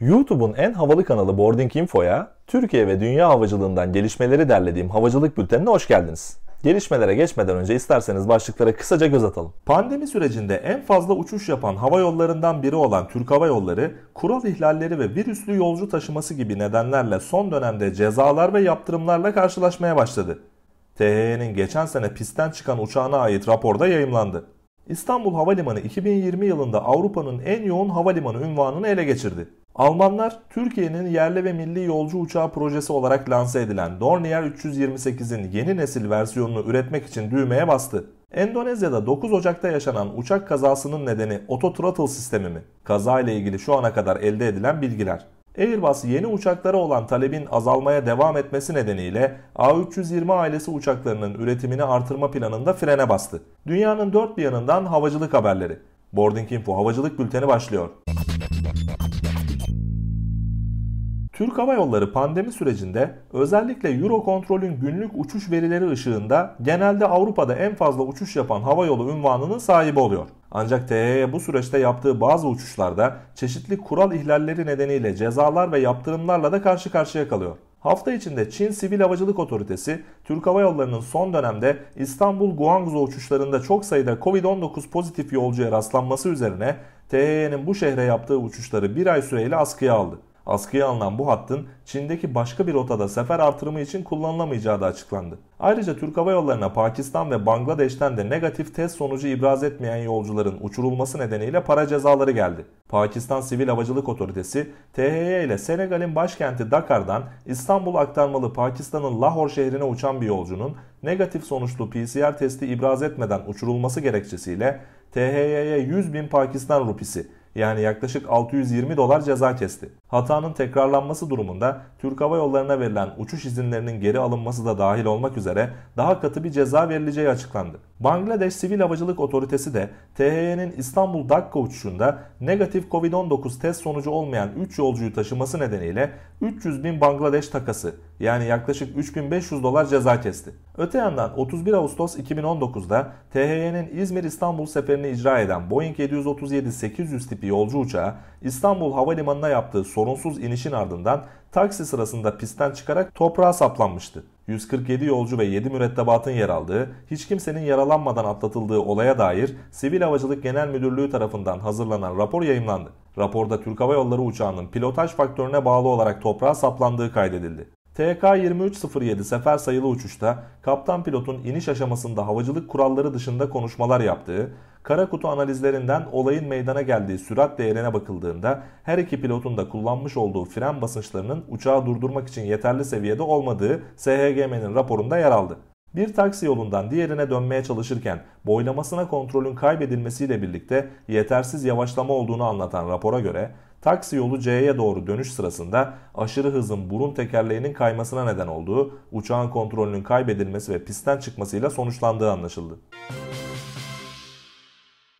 YouTube'un en havalı kanalı Boarding Info'ya Türkiye ve dünya havacılığından gelişmeleri derlediğim havacılık bültenine hoş geldiniz. Gelişmelere geçmeden önce isterseniz başlıklara kısaca göz atalım. Pandemi sürecinde en fazla uçuş yapan hava yollarından biri olan Türk Hava Yolları, kural ihlalleri ve virüslü yolcu taşıması gibi nedenlerle son dönemde cezalar ve yaptırımlarla karşılaşmaya başladı. THY'nin geçen sene pistten çıkan uçağına ait raporda yayımlandı. İstanbul Havalimanı 2020 yılında Avrupa'nın en yoğun havalimanı unvanını ele geçirdi. Almanlar Türkiye'nin yerli ve milli yolcu uçağı projesi olarak lanse edilen Dornier 328'in yeni nesil versiyonunu üretmek için düğmeye bastı. Endonezya'da 9 Ocak'ta yaşanan uçak kazasının nedeni otothrottle sistemi mi? Kaza ile ilgili şu ana kadar elde edilen bilgiler. Airbus yeni uçaklara olan talebin azalmaya devam etmesi nedeniyle A320 ailesi uçaklarının üretimini artırma planında frene bastı. Dünyanın dört bir yanından havacılık haberleri. Boarding Info havacılık bülteni başlıyor. Türk Hava Yolları pandemi sürecinde özellikle Eurocontrol'ün günlük uçuş verileri ışığında genelde Avrupa'da en fazla uçuş yapan hava yolu ünvanının sahibi oluyor. Ancak THY bu süreçte yaptığı bazı uçuşlarda çeşitli kural ihlalleri nedeniyle cezalar ve yaptırımlarla da karşı karşıya kalıyor. Hafta içinde Çin Sivil Havacılık Otoritesi, Türk Hava Yolları'nın son dönemde İstanbul Guangzhou uçuşlarında çok sayıda Covid-19 pozitif yolcuya rastlanması üzerine THY'nin bu şehre yaptığı uçuşları bir ay süreyle askıya aldı. Askıya alınan bu hattın Çin'deki başka bir rotada sefer artırımı için kullanılamayacağı da açıklandı. Ayrıca Türk Hava Yolları'na Pakistan ve Bangladeş'ten de negatif test sonucu ibraz etmeyen yolcuların uçurulması nedeniyle para cezaları geldi. Pakistan Sivil Havacılık Otoritesi, THY ile Senegal'in başkenti Dakar'dan İstanbul aktarmalı Pakistan'ın Lahor şehrine uçan bir yolcunun negatif sonuçlu PCR testi ibraz etmeden uçurulması gerekçesiyle THY'ye 100 bin Pakistan rupisi yani yaklaşık 620 dolar ceza kesti. Hatanın tekrarlanması durumunda Türk Hava Yolları'na verilen uçuş izinlerinin geri alınması da dahil olmak üzere daha katı bir ceza verileceği açıklandı. Bangladeş Sivil Havacılık Otoritesi de THY'nin İstanbul Dakka uçuşunda negatif Covid-19 test sonucu olmayan 3 yolcuyu taşıması nedeniyle 300 bin Bangladeş takası yani yaklaşık 3500 dolar ceza kesti. Öte yandan 31 Ağustos 2019'da THY'nin İzmir-İstanbul seferini icra eden Boeing 737-800 tipi yolcu uçağı İstanbul Havalimanı'na yaptığı sorunsuz inişin ardından taksi sırasında pistten çıkarak toprağa saplanmıştı. 147 yolcu ve 7 mürettebatın yer aldığı, hiç kimsenin yaralanmadan atlatıldığı olaya dair Sivil Havacılık Genel Müdürlüğü tarafından hazırlanan rapor yayınlandı. Raporda Türk Hava Yolları uçağının pilotaj faktörüne bağlı olarak toprağa saplandığı kaydedildi. TK-2307 sefer sayılı uçuşta kaptan pilotun iniş aşamasında havacılık kuralları dışında konuşmalar yaptığı, kara kutu analizlerinden olayın meydana geldiği sürat değerine bakıldığında her iki pilotun da kullanmış olduğu fren basınçlarının uçağı durdurmak için yeterli seviyede olmadığı SHGM'nin raporunda yer aldı. Bir taksi yolundan diğerine dönmeye çalışırken boylamasına kontrolün kaybedilmesiyle birlikte yetersiz yavaşlama olduğunu anlatan rapora göre Taksi yolu C'ye doğru dönüş sırasında aşırı hızın burun tekerleğinin kaymasına neden olduğu, uçağın kontrolünün kaybedilmesi ve pistten çıkmasıyla sonuçlandığı anlaşıldı.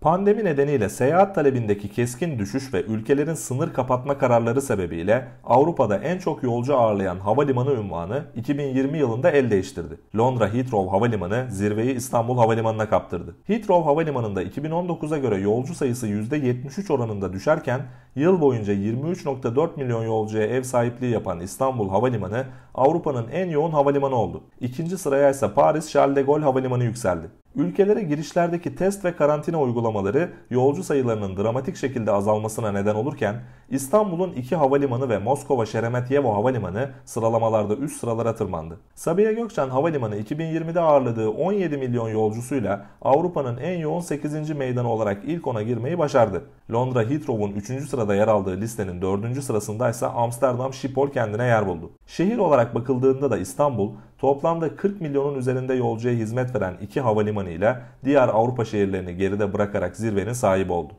Pandemi nedeniyle seyahat talebindeki keskin düşüş ve ülkelerin sınır kapatma kararları sebebiyle Avrupa'da en çok yolcu ağırlayan havalimanı ünvanı 2020 yılında el değiştirdi. Londra Heathrow Havalimanı zirveyi İstanbul Havalimanı'na kaptırdı. Heathrow Havalimanı'nda 2019'a göre yolcu sayısı %73 oranında düşerken yıl boyunca 23.4 milyon yolcuya ev sahipliği yapan İstanbul Havalimanı Avrupa'nın en yoğun havalimanı oldu. İkinci sıraya ise Paris Charles de Gaulle Havalimanı yükseldi. Ülkelere girişlerdeki test ve karantina uygulamaları yolcu sayılarının dramatik şekilde azalmasına neden olurken İstanbul'un iki havalimanı ve Moskova Şeremetyevo Havalimanı sıralamalarda üst sıralara tırmandı. Sabiha Gökçen Havalimanı 2020'de ağırladığı 17 milyon yolcusuyla Avrupa'nın en yoğun 8. meydanı olarak ilk ona girmeyi başardı. Londra Heathrow'un 3. sırada yer aldığı listenin 4. sırasındaysa Amsterdam Schiphol kendine yer buldu. Şehir olarak bakıldığında da İstanbul Toplamda 40 milyonun üzerinde yolcuya hizmet veren iki havalimanı ile diğer Avrupa şehirlerini geride bırakarak zirvenin sahibi oldu.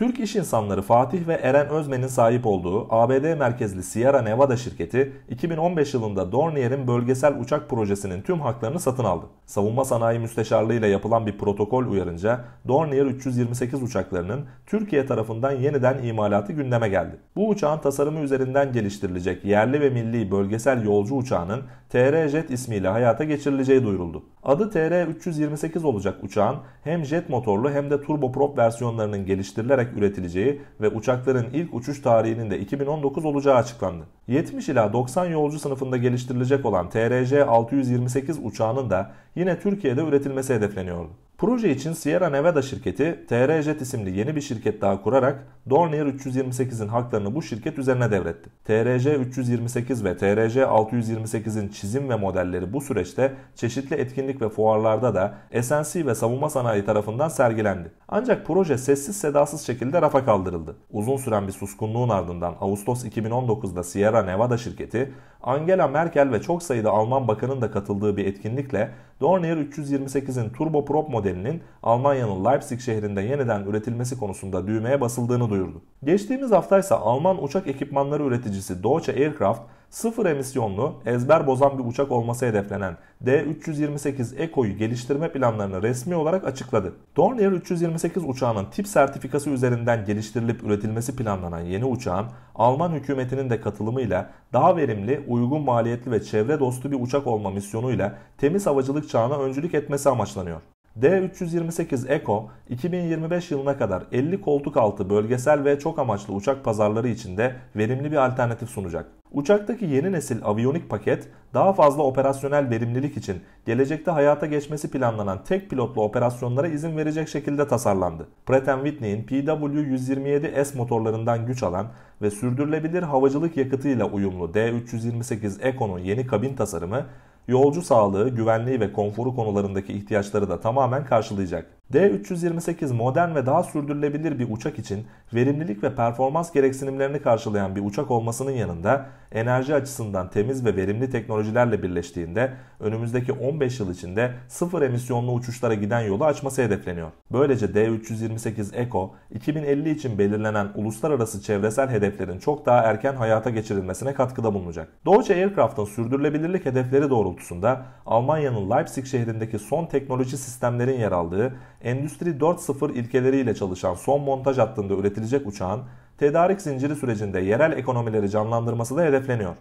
Türk iş insanları Fatih ve Eren Özmen'in sahip olduğu ABD merkezli Sierra Nevada şirketi 2015 yılında Dornier'in bölgesel uçak projesinin tüm haklarını satın aldı. Savunma Sanayi Müsteşarlığı ile yapılan bir protokol uyarınca Dornier 328 uçaklarının Türkiye tarafından yeniden imalatı gündeme geldi. Bu uçağın tasarımı üzerinden geliştirilecek yerli ve milli bölgesel yolcu uçağının TR-Jet ismiyle hayata geçirileceği duyuruldu. Adı TR-328 olacak uçağın hem jet motorlu hem de turboprop versiyonlarının geliştirilerek uçak üretileceği ve uçakların ilk uçuş tarihinin de 2019 olacağı açıklandı. 70 ila 90 yolcu sınıfında geliştirilecek olan TRJ 628 uçağının da yine Türkiye'de üretilmesi hedefleniyordu. Proje için Sierra Nevada şirketi TRJet isimli yeni bir şirket daha kurarak Dornier 328'in haklarını bu şirket üzerine devretti. TRJ 328 ve TRJ 628'in çizim ve modelleri bu süreçte çeşitli etkinlik ve fuarlarda da SNC ve savunma sanayi tarafından sergilendi. Ancak proje sessiz sedasız şekilde rafa kaldırıldı. Uzun süren bir suskunluğun ardından Ağustos 2019'da Sierra Nevada şirketi Angela Merkel ve çok sayıda Alman bakanın da katıldığı bir etkinlikle Dornier 328'in turboprop modelinin Almanya'nın Leipzig şehrinde yeniden üretilmesi konusunda düğmeye basıldığını duyurdu. Geçtiğimiz hafta ise Alman uçak ekipmanları üreticisi Deutsche Aircraft sıfır emisyonlu, ezber bozan bir uçak olması hedeflenen D-328 Eko'yu geliştirme planlarını resmi olarak açıkladı. Dornier 328 uçağının tip sertifikası üzerinden geliştirilip üretilmesi planlanan yeni uçağın Alman hükümetinin de katılımıyla daha verimli, uygun maliyetli ve çevre dostu bir uçak olma misyonuyla temiz havacılık çağına öncülük etmesi amaçlanıyor. D-328 Eco 2025 yılına kadar 50 koltuk altı bölgesel ve çok amaçlı uçak pazarları içinde verimli bir alternatif sunacak. Uçaktaki yeni nesil aviyonik paket daha fazla operasyonel verimlilik için gelecekte hayata geçmesi planlanan tek pilotlu operasyonlara izin verecek şekilde tasarlandı. Pratt Whitney'in PW127S motorlarından güç alan ve sürdürülebilir havacılık yakıtıyla uyumlu D328 Eco'nun yeni kabin tasarımı, yolcu sağlığı, güvenliği ve konforu konularındaki ihtiyaçları da tamamen karşılayacak. D-328 modern ve daha sürdürülebilir bir uçak için verimlilik ve performans gereksinimlerini karşılayan bir uçak olmasının yanında enerji açısından temiz ve verimli teknolojilerle birleştiğinde önümüzdeki 15 yıl içinde sıfır emisyonlu uçuşlara giden yolu açması hedefleniyor. Böylece D-328 Eco 2050 için belirlenen uluslararası çevresel hedeflerin çok daha erken hayata geçirilmesine katkıda bulunacak. Deutsche Aircraft'ın sürdürülebilirlik hedefleri doğrultusunda Almanya'nın Leipzig şehrindeki son teknoloji sistemlerin yer aldığı Endüstri 4.0 ilkeleriyle çalışan son montaj hattında üretilecek uçağın tedarik zinciri sürecinde yerel ekonomileri canlandırması da hedefleniyor.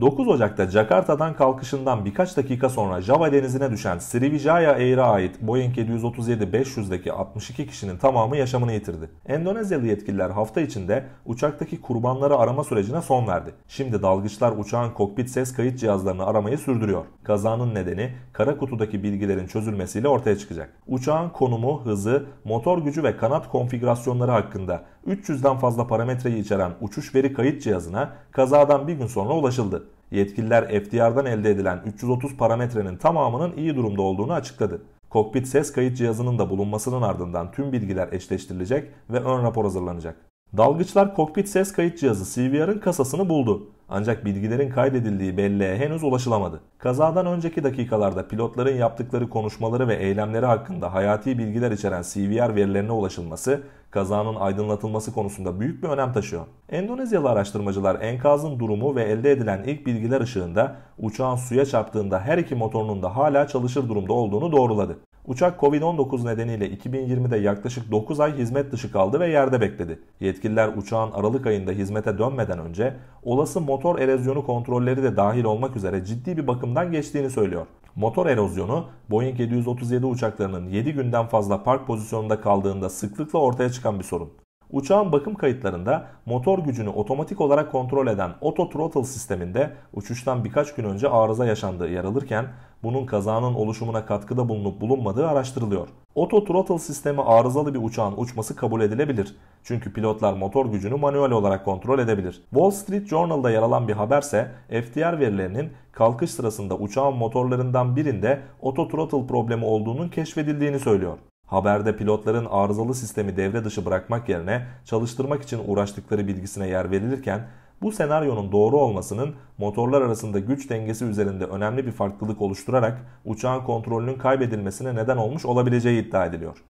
9 Ocak'ta Jakarta'dan kalkışından birkaç dakika sonra Java denizine düşen Sriwijaya Air'e ait Boeing 737-500'deki 62 kişinin tamamı yaşamını yitirdi. Endonezyalı yetkililer hafta içinde uçaktaki kurbanları arama sürecine son verdi. Şimdi dalgıçlar uçağın kokpit ses kayıt cihazlarını aramayı sürdürüyor. Kazanın nedeni kara kutudaki bilgilerin çözülmesiyle ortaya çıkacak. Uçağın konumu, hızı, motor gücü ve kanat konfigürasyonları hakkında 300'den fazla parametreyi içeren uçuş veri kayıt cihazına kazadan bir gün sonra ulaşıldı. Yetkililer FDR'dan elde edilen 330 parametrenin tamamının iyi durumda olduğunu açıkladı. Kokpit ses kayıt cihazının da bulunmasının ardından tüm bilgiler eşleştirilecek ve ön rapor hazırlanacak. Dalgıçlar kokpit ses kayıt cihazı CVR'ın kasasını buldu. Ancak bilgilerin kaydedildiği belleğe henüz ulaşılamadı. Kazadan önceki dakikalarda pilotların yaptıkları konuşmaları ve eylemleri hakkında hayati bilgiler içeren CVR verilerine ulaşılması kazanın aydınlatılması konusunda büyük bir önem taşıyor. Endonezyalı araştırmacılar enkazın durumu ve elde edilen ilk bilgiler ışığında uçağın suya çarptığında her iki motorunun da hala çalışır durumda olduğunu doğruladı. Uçak Covid-19 nedeniyle 2020'de yaklaşık 9 ay hizmet dışı kaldı ve yerde bekledi. Yetkililer uçağın Aralık ayında hizmete dönmeden önce olası motor erozyonu kontrolleri de dahil olmak üzere ciddi bir bakımdan geçtiğini söylüyor. Motor erozyonu Boeing 737 uçaklarının 7 günden fazla park pozisyonunda kaldığında sıklıkla ortaya çıkan bir sorun. Uçağın bakım kayıtlarında motor gücünü otomatik olarak kontrol eden auto throttle sisteminde uçuştan birkaç gün önce arıza yaşandığı yer alırken bunun kazanın oluşumuna katkıda bulunup bulunmadığı araştırılıyor. Auto throttle sistemi arızalı bir uçağın uçması kabul edilebilir. Çünkü pilotlar motor gücünü manuel olarak kontrol edebilir. Wall Street Journal'da yer alan bir haberse FDR verilerinin kalkış sırasında uçağın motorlarından birinde auto throttle problemi olduğunun keşfedildiğini söylüyor. Haberde pilotların arızalı sistemi devre dışı bırakmak yerine çalıştırmak için uğraştıkları bilgisine yer verilirken bu senaryonun doğru olmasının motorlar arasında güç dengesi üzerinde önemli bir farklılık oluşturarak uçağın kontrolünün kaybedilmesine neden olmuş olabileceği iddia ediliyor.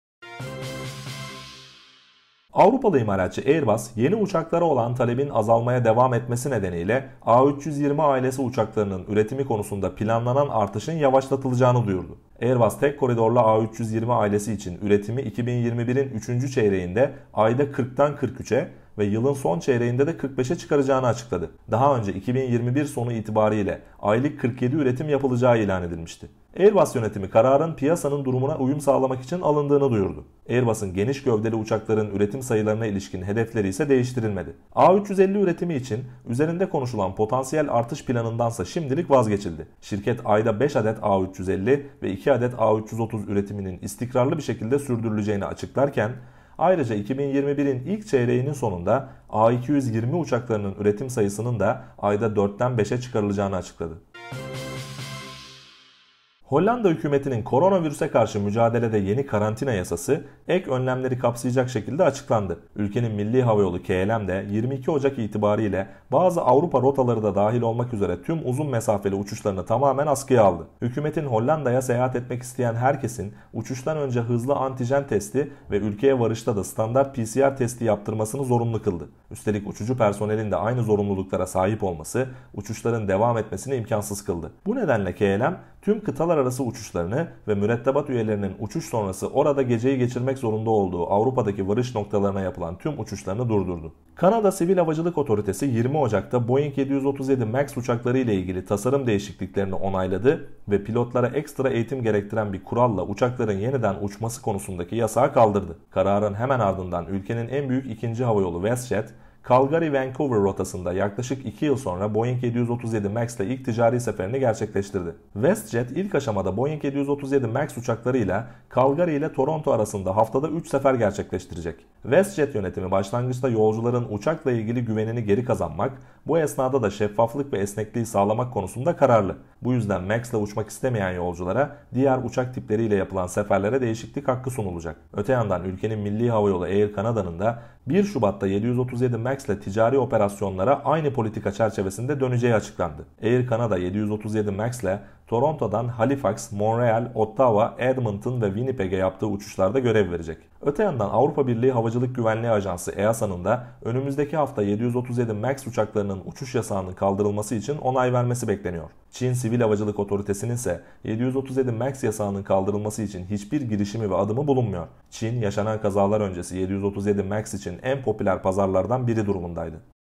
Avrupalı imalatçı Airbus yeni uçaklara olan talebin azalmaya devam etmesi nedeniyle A320 ailesi uçaklarının üretimi konusunda planlanan artışın yavaşlatılacağını duyurdu. Airbus tek koridorlu A320 ailesi için üretimi 2021'in 3. çeyreğinde ayda 40'tan 43'e ve yılın son çeyreğinde de 45'e çıkaracağını açıkladı. Daha önce 2021 sonu itibariyle aylık 47 üretim yapılacağı ilan edilmişti. Airbus yönetimi kararın piyasanın durumuna uyum sağlamak için alındığını duyurdu. Airbus'un geniş gövdeli uçakların üretim sayılarına ilişkin hedefleri ise değiştirilmedi. A350 üretimi için üzerinde konuşulan potansiyel artış planındansa şimdilik vazgeçildi. Şirket ayda 5 adet A350 ve 2 adet A330 üretiminin istikrarlı bir şekilde sürdürüleceğini açıklarken Ayrıca 2021'in ilk çeyreğinin sonunda A220 uçaklarının üretim sayısının da ayda 4'ten 5'e çıkarılacağını açıkladı. Hollanda hükümetinin koronavirüse karşı mücadelede yeni karantina yasası ek önlemleri kapsayacak şekilde açıklandı. Ülkenin milli havayolu KLM de 22 Ocak itibariyle bazı Avrupa rotaları da dahil olmak üzere tüm uzun mesafeli uçuşlarını tamamen askıya aldı. Hükümetin Hollanda'ya seyahat etmek isteyen herkesin uçuştan önce hızlı antijen testi ve ülkeye varışta da standart PCR testi yaptırmasını zorunlu kıldı. Üstelik uçucu personelin de aynı zorunluluklara sahip olması uçuşların devam etmesini imkansız kıldı. Bu nedenle KLM tüm kıtalar arası uçuşlarını ve mürettebat üyelerinin uçuş sonrası orada geceyi geçirmek zorunda olduğu Avrupa'daki varış noktalarına yapılan tüm uçuşlarını durdurdu. Kanada Sivil Havacılık Otoritesi 20 Ocak'ta Boeing 737 MAX uçakları ile ilgili tasarım değişikliklerini onayladı ve pilotlara ekstra eğitim gerektiren bir kuralla uçakların yeniden uçması konusundaki yasağı kaldırdı. Kararın hemen ardından ülkenin en büyük ikinci havayolu WestJet, Calgary-Vancouver rotasında yaklaşık 2 yıl sonra Boeing 737 MAX ile ilk ticari seferini gerçekleştirdi. WestJet ilk aşamada Boeing 737 MAX uçaklarıyla Calgary ile Toronto arasında haftada 3 sefer gerçekleştirecek. WestJet yönetimi başlangıçta yolcuların uçakla ilgili güvenini geri kazanmak, bu esnada da şeffaflık ve esnekliği sağlamak konusunda kararlı. Bu yüzden MAX ile uçmak istemeyen yolculara diğer uçak tipleriyle yapılan seferlere değişiklik hakkı sunulacak. Öte yandan ülkenin milli havayolu Air Canada'nın da 1 Şubat'ta 737 MAX Max'le ticari operasyonlara aynı politika çerçevesinde döneceği açıklandı. Air Canada 737 Max'le Toronto'dan Halifax, Montreal, Ottawa, Edmonton ve Winnipeg'e yaptığı uçuşlarda görev verecek. Öte yandan Avrupa Birliği Havacılık Güvenliği Ajansı EASA'nın da önümüzdeki hafta 737 MAX uçaklarının uçuş yasağının kaldırılması için onay vermesi bekleniyor. Çin Sivil Havacılık Otoritesi'nin ise 737 MAX yasağının kaldırılması için hiçbir girişimi ve adımı bulunmuyor. Çin yaşanan kazalar öncesi 737 MAX için en popüler pazarlardan biri durumundaydı.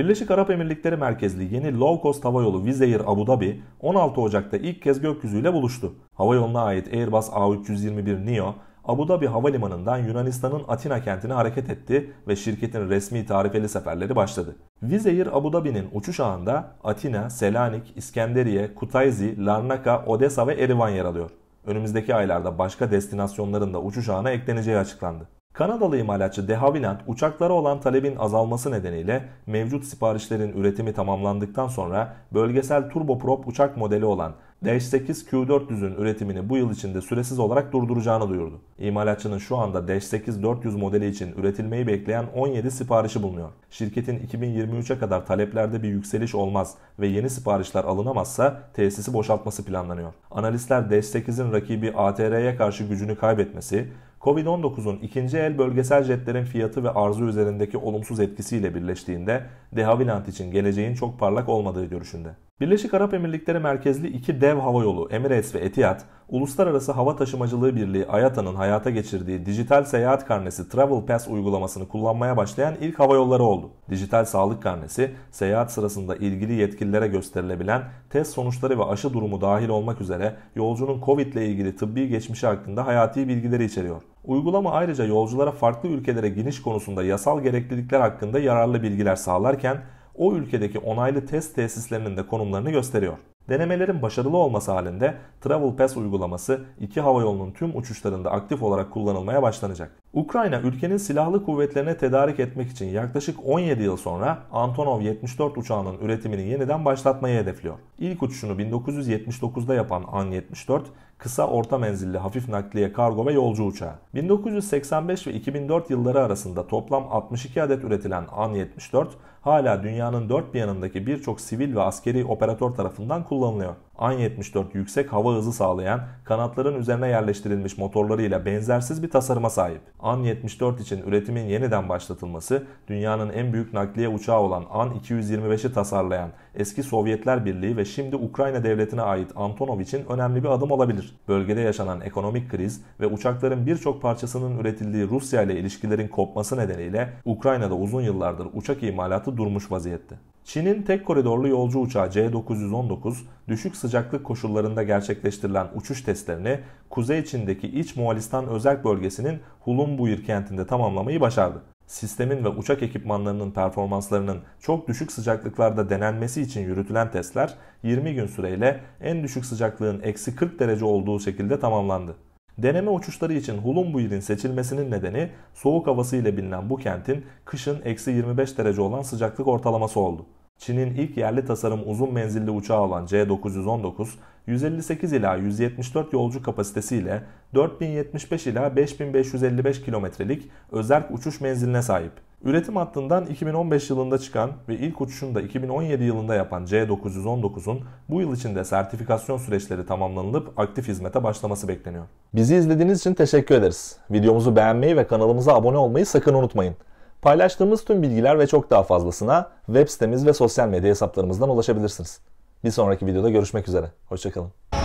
Birleşik Arap Emirlikleri merkezli yeni low cost havayolu Vizeir Abu Dhabi 16 Ocak'ta ilk kez gökyüzüyle buluştu. Havayoluna ait Airbus A321 Neo Abu Dhabi Havalimanı'ndan Yunanistan'ın Atina kentine hareket etti ve şirketin resmi tarifeli seferleri başladı. Vizeir Abu Dhabi'nin uçuş ağında Atina, Selanik, İskenderiye, Kutayzi, Larnaka, Odessa ve Erivan yer alıyor. Önümüzdeki aylarda başka destinasyonların da uçuş ağına ekleneceği açıklandı. Kanadalı imalatçı De Havilland uçaklara olan talebin azalması nedeniyle mevcut siparişlerin üretimi tamamlandıktan sonra bölgesel turboprop uçak modeli olan d 8 Q400'ün üretimini bu yıl içinde süresiz olarak durduracağını duyurdu. İmalatçının şu anda d 8 400 modeli için üretilmeyi bekleyen 17 siparişi bulunuyor. Şirketin 2023'e kadar taleplerde bir yükseliş olmaz ve yeni siparişler alınamazsa tesisi boşaltması planlanıyor. Analistler d 8'in rakibi ATR'ye karşı gücünü kaybetmesi, Covid-19'un ikinci el bölgesel jetlerin fiyatı ve arzu üzerindeki olumsuz etkisiyle birleştiğinde De Havilland için geleceğin çok parlak olmadığı görüşünde. Birleşik Arap Emirlikleri merkezli iki dev hava yolu, Emirates ve Etihad, Uluslararası Hava Taşımacılığı Birliği IATA'nın hayata geçirdiği dijital seyahat karnesi Travel Pass uygulamasını kullanmaya başlayan ilk hava yolları oldu. Dijital sağlık karnesi, seyahat sırasında ilgili yetkililere gösterilebilen test sonuçları ve aşı durumu dahil olmak üzere yolcunun COVID ile ilgili tıbbi geçmişi hakkında hayati bilgileri içeriyor. Uygulama ayrıca yolculara farklı ülkelere giriş konusunda yasal gereklilikler hakkında yararlı bilgiler sağlarken o ülkedeki onaylı test tesislerinin de konumlarını gösteriyor. Denemelerin başarılı olması halinde Travel Pass uygulaması iki hava yolunun tüm uçuşlarında aktif olarak kullanılmaya başlanacak. Ukrayna ülkenin silahlı kuvvetlerine tedarik etmek için yaklaşık 17 yıl sonra Antonov 74 uçağının üretimini yeniden başlatmayı hedefliyor. İlk uçuşunu 1979'da yapan An-74 kısa orta menzilli hafif nakliye kargo ve yolcu uçağı. 1985 ve 2004 yılları arasında toplam 62 adet üretilen An-74 hala dünyanın dört bir yanındaki birçok sivil ve askeri operatör tarafından kullanılıyor. AN-74 yüksek hava hızı sağlayan kanatların üzerine yerleştirilmiş motorlarıyla benzersiz bir tasarıma sahip. AN-74 için üretimin yeniden başlatılması, dünyanın en büyük nakliye uçağı olan AN-225'i tasarlayan eski Sovyetler Birliği ve şimdi Ukrayna devletine ait Antonov için önemli bir adım olabilir. Bölgede yaşanan ekonomik kriz ve uçakların birçok parçasının üretildiği Rusya ile ilişkilerin kopması nedeniyle Ukrayna'da uzun yıllardır uçak imalatı durmuş vaziyette. Çin'in tek koridorlu yolcu uçağı C919 düşük sıcaklık koşullarında gerçekleştirilen uçuş testlerini Kuzey Çin'deki İç Moğolistan özel bölgesinin Hulunbuir kentinde tamamlamayı başardı. Sistemin ve uçak ekipmanlarının performanslarının çok düşük sıcaklıklarda denenmesi için yürütülen testler 20 gün süreyle en düşük sıcaklığın eksi 40 derece olduğu şekilde tamamlandı. Deneme uçuşları için Hulunbuir'in seçilmesinin nedeni soğuk havası ile bilinen bu kentin kışın eksi 25 derece olan sıcaklık ortalaması oldu. Çin'in ilk yerli tasarım uzun menzilli uçağı olan C919, 158 ila 174 yolcu kapasitesiyle 4075 ila 5555 kilometrelik özerk uçuş menziline sahip. Üretim hattından 2015 yılında çıkan ve ilk uçuşunu da 2017 yılında yapan C919'un bu yıl içinde sertifikasyon süreçleri tamamlanılıp aktif hizmete başlaması bekleniyor. Bizi izlediğiniz için teşekkür ederiz. Videomuzu beğenmeyi ve kanalımıza abone olmayı sakın unutmayın. Paylaştığımız tüm bilgiler ve çok daha fazlasına web sitemiz ve sosyal medya hesaplarımızdan ulaşabilirsiniz. Bir sonraki videoda görüşmek üzere. Hoşçakalın.